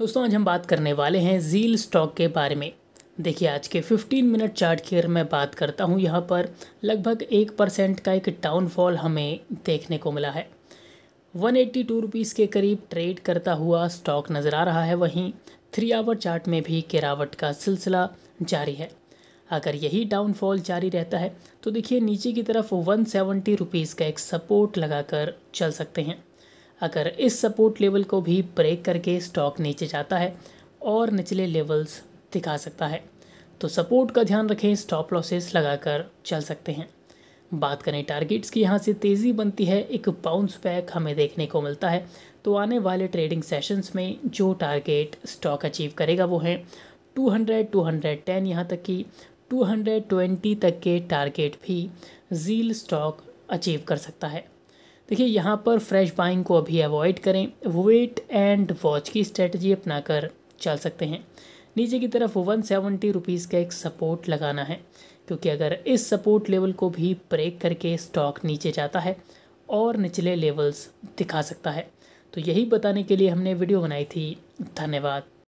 दोस्तों आज हम बात करने वाले हैं जील स्टॉक के बारे में देखिए आज के 15 मिनट चार्ट की अगर मैं बात करता हूँ यहाँ पर लगभग एक परसेंट का एक डाउनफॉल हमें देखने को मिला है वन एट्टी टू रुपीज़ के करीब ट्रेड करता हुआ स्टॉक नज़र आ रहा है वहीं थ्री आवर चार्ट में भी गिरावट का सिलसिला जारी है अगर यही डाउनफॉल जारी रहता है तो देखिए नीचे की तरफ वन सेवेंटी रुपीज़ का एक सपोर्ट लगाकर चल सकते हैं अगर इस सपोर्ट लेवल को भी ब्रेक करके स्टॉक नीचे जाता है और निचले लेवल्स दिखा सकता है तो सपोर्ट का ध्यान रखें स्टॉप लॉसेस लगाकर चल सकते हैं बात करें टारगेट्स की यहाँ से तेज़ी बनती है एक बाउंस बैक हमें देखने को मिलता है तो आने वाले ट्रेडिंग सेशंस में जो टारगेट स्टॉक अचीव करेगा वो है 200, 210 यहाँ तक कि 220 तक के टारगेट भी जील स्टॉक अचीव कर सकता है देखिए यहाँ पर फ्रेश बाइंग को अभी अवॉइड करें वेट एंड वॉच की स्ट्रेटजी अपना कर चल सकते हैं नीचे की तरफ वन सेवेंटी रुपीज़ का एक सपोर्ट लगाना है क्योंकि अगर इस सपोर्ट लेवल को भी ब्रेक करके स्टॉक नीचे जाता है और निचले लेवल्स दिखा सकता है तो यही बताने के लिए हमने वीडियो बनाई थी धन्यवाद